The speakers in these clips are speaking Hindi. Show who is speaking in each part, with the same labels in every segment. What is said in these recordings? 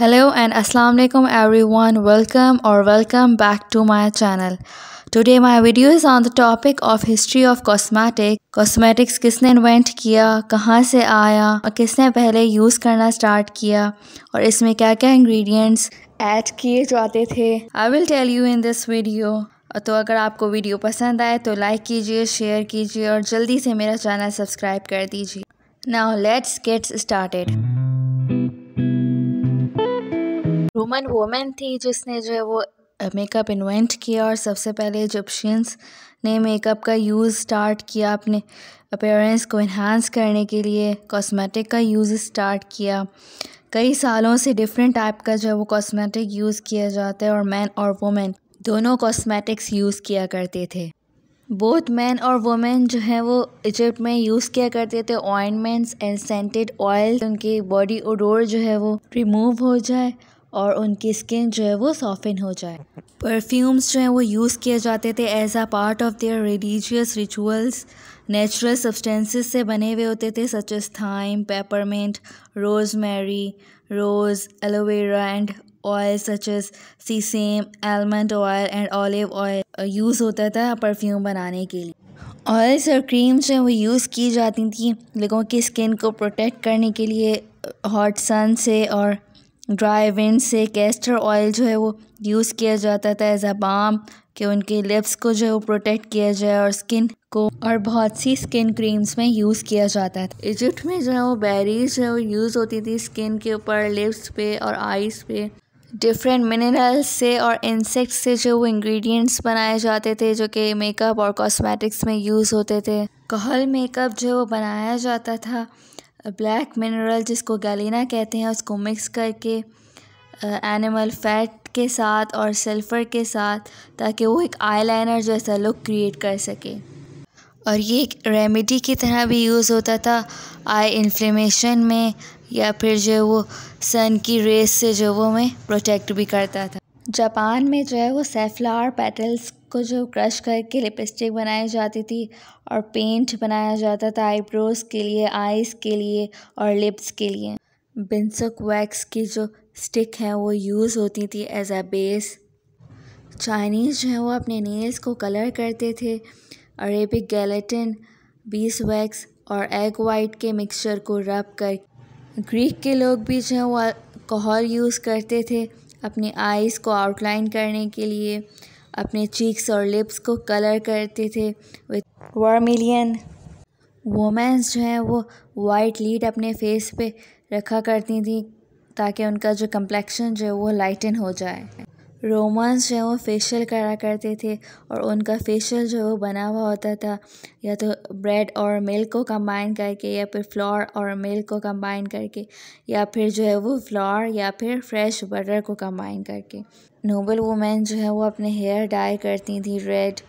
Speaker 1: हेलो एंड अस्सलाम वालेकुम एवरीवन वेलकम और welcome back to my channel today my video is on the topic of history of cosmetic cosmetics किसने इन्वेंट किया कहाँ से आया और किसने पहले यूज़ करना स्टार्ट किया और इसमें क्या क्या इंग्रेडिएंट्स ऐड किए जाते थे I will tell you in this video तो अगर आपको वीडियो पसंद आए तो लाइक कीजिए शेयर कीजिए और जल्दी से मेरा चैनल सब्सक्राइब कर दीजिए now let's gets started Roman women थी जिसने जो है वो मेकअप इन्वेंट किया और सबसे पहले इजिप्शियंस ने मेकअप का यूज़ स्टार्ट किया अपने अपेयरेंस को इन्हांस करने के लिए कॉस्मेटिक का यूज़ स्टार्ट किया कई सालों से डिफरेंट टाइप का जो है वो कॉस्मेटिक यूज़ किया जाता है और मैन और वुमेन दोनों कॉस्मेटिक्स यूज़ किया करते थे बोथ मैन और वुमेन जो हैं वो इजिप्ट में यूज़ किया करते थे ऑइनमेंट्स एंड सेंटेड ऑयल उनकी बॉडी ओडोर जो है वो रिमूव हो जाए और उनकी स्किन जो है वो सॉफ्टन हो जाए परफ्यूम्स जो हैं वो यूज़ किए जाते थे as a part of their religious rituals natural substances से बने हुए होते थे such as thyme peppermint rosemary rose aloe vera and oil such as sesame almond oil and olive oil use होता था परफ्यूम बनाने के लिए ऑयल्स और क्रीम्स हैं वो यूज़ की जाती थी लोगों की स्किन को प्रोटेक्ट करने के लिए हॉट सन से और ड्राई विंड से कैस्टर ऑयल जो है वो यूज़ किया जाता था एज अ बाम कि उनके लिप्स को जो है वो प्रोटेक्ट किया जाए और स्किन को और बहुत सी स्किन क्रीम्स में यूज़ किया जाता था इजिप्ट में जो है वो बेरीज जो है वो यूज़ होती थी स्किन के ऊपर लिप्स पे और आइज़ पे डिफरेंट मिनरल्स से और इंसेक्ट से जो वो इंग्रेडिएंट्स बनाए जाते थे जो कि मेकअप और कॉस्मेटिक्स में यूज़ होते थे कहल मेकअप जो वो बनाया जाता था ब्लैक मिनरल जिसको गैलिना कहते हैं उसको मिक्स करके एनिमल uh, फैट के साथ और सल्फ़र के साथ ताकि वो एक आईलाइनर जैसा लुक क्रिएट कर सके और ये एक रेमेडी की तरह भी यूज़ होता था आई इन्फ्लेमेशन में या फिर जो वो सन की रेस से जो वो हमें प्रोटेक्ट भी करता था जापान में जो है वो सेफ्लावर पेटल्स को जो क्रश करके लिपस्टिक बनाई जाती थी और पेंट बनाया जाता था आईब्रोज़ के लिए आइज़ के लिए और लिप्स के लिए बिन्सक वैक्स की जो स्टिक है वो यूज़ होती थी एज अ बेस चाइनीज़ जो है वो अपने नेल्स को कलर करते थे अरेबिक गैलेटिन बीस वैक्स और एग वाइट के मिक्सचर को रब कर ग्रीक के लोग भी जो है वो अल्कोहल यूज़ करते थे अपनी आइज़ को आउटलाइन करने के लिए अपने चीक्स और लिप्स को कलर करते थे वर्मिलियन वोमेंस जो हैं वो वाइट लीड अपने फेस पे रखा करती थी ताकि उनका जो कम्प्लेक्शन जो है वो लाइटन हो जाए रोमांस जो है वो फेशियल करा करते थे और उनका फेशियल जो है वो बना हुआ होता था या तो ब्रेड और मिल्क को कंबाइन करके या फिर फ्लोर और मिल्क को कंबाइन करके या फिर जो है वो फ्लोर या फिर फ्रेश बटर को कंबाइन करके नोबल वुमेन जो है वो अपने हेयर डाई करती थी रेड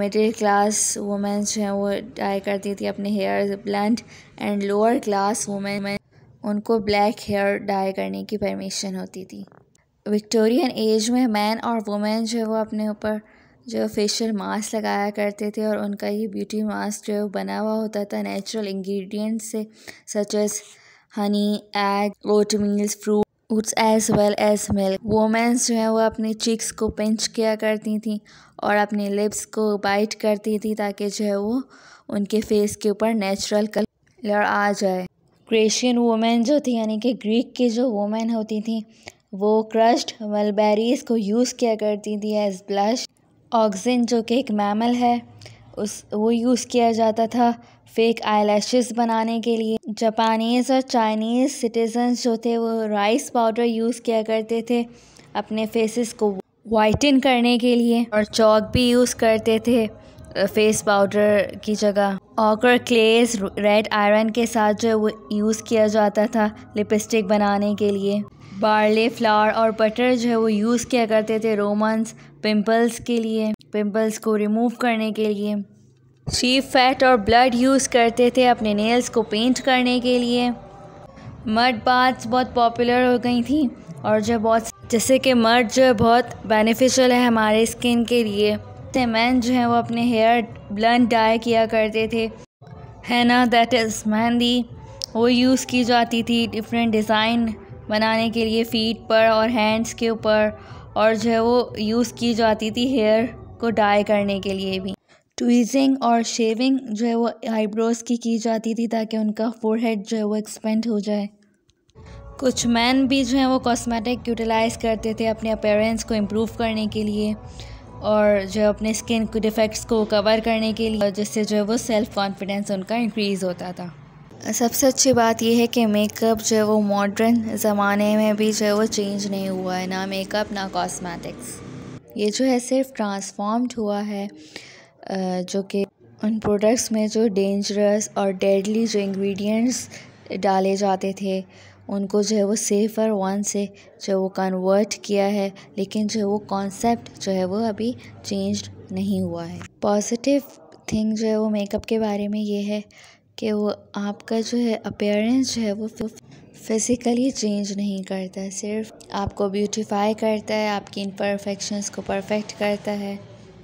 Speaker 1: मिडिल क्लास वुमेन जो है वो डाई करती थी अपने hair blond and lower class women उनको ब्लैक हेयर डाई करने की परमिशन होती थी विक्टोरियन एज में मैन और वुमेन जो है वो अपने ऊपर जो फेशियल मास्क लगाया करते थे और उनका ये ब्यूटी मास्क जो बना हुआ होता था नेचुरल इंग्रेडिएंट्स से such as honey egg oat meals fruit उट्स as well as milk womens जो है वो अपने चिक्स को पिंच किया करती थी और अपने लिप्स को बाइट करती थी ताकि जो है वो उनके फेस के ऊपर नेचुरल कलर आ जाए क्रेशियन वुमेन जो थी यानी कि ग्रीक की जो वुमेन होती थी वो क्रश्ड मलबेरीज़ को यूज़ किया करती थी एज ब्लश ऑक्सिन जो कि एक मैमल है उस वो यूज़ किया जाता था फेक आई बनाने के लिए जापानीज़ और चाइनीज़ सिटीजन्स जो थे वो राइस पाउडर यूज़ किया करते थे अपने फेसेस को वाइटन करने के लिए और चौक भी यूज़ करते थे फेस पाउडर की जगह ऑकर क्लेस रेड आयरन के साथ जो वो यूज़ किया जाता था लिपस्टिक बनाने के लिए बार्ले फ्लावर और बटर जो है वो यूज़ किया करते थे रोमन्स पिंपल्स के लिए पिंपल्स को रिमूव करने के लिए चीप फैट और ब्लड यूज़ करते थे अपने नेल्स को पेंट करने के लिए मर्ड बाथ्स बहुत पॉपुलर हो गई थी और जो बहुत जैसे कि मर्ड जो है बहुत बेनिफिशियल है हमारे स्किन के लिए सकते हैं मैन जो हैं वो अपने हेयर ब्लंट डाई किया करते थे है ना दैट इज़ मेहंदी वो यूज़ की जाती थी डिफरेंट डिज़ाइन बनाने के लिए फीट पर और हैंड्स के ऊपर और जो है वो यूज़ की जाती थी हेयर को डाई करने के लिए भी ट्वीजिंग और शेविंग जो है वो आईब्रोज़ की की जाती थी ताकि उनका फोरहेड जो है वो एक्सपेंड हो जाए कुछ मैन भी जो है वो कॉस्मेटिक यूटिलाइज़ करते थे अपने अपेरेंस को इम्प्रूव करने के लिए और जो अपने स्किन को डिफेक्ट्स को कवर करने के लिए जिससे जो है वो सेल्फ़ कॉन्फिडेंस उनका इंक्रीज़ होता था सबसे अच्छी बात यह है कि मेकअप जो है वो मॉडर्न ज़माने में भी जो है वो चेंज नहीं हुआ है ना मेकअप ना कॉस्मेटिक्स ये जो है सिर्फ ट्रांसफॉर्म्ड हुआ है जो कि उन प्रोडक्ट्स में जो डेंजरस और डेडली जो इंग्रेडिएंट्स डाले जाते थे उनको जो है वो सेफर और वन से जो है वो कन्वर्ट किया है लेकिन जो है वो कॉन्सेप्ट जो है वो अभी चेंज नहीं हुआ है पॉजिटिव थिंग जो है वो मेकअप के बारे में ये है कि वो आपका जो है अपेयरेंस जो है वो फिज़िकली चेंज नहीं करता सिर्फ आपको ब्यूटीफाई करता है आपकी इनपरफेक्शंस को परफेक्ट करता है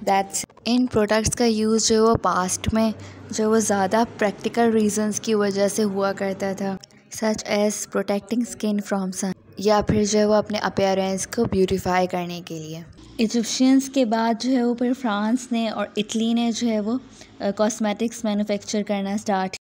Speaker 1: दैट्स इन प्रोडक्ट्स का यूज़ जो है वो पास्ट में जो वो ज़्यादा प्रैक्टिकल रीजंस की वजह से हुआ करता था such as protecting skin from sun या फिर जो है वो अपने अपेयरेंस को ब्यूटीफाई करने के लिए इजिप्शियंस के बाद जो है वो फिर फ्रांस ने और इटली ने जो है वो कॉस्मेटिक्स मैन्युफैक्चर करना स्टार्ट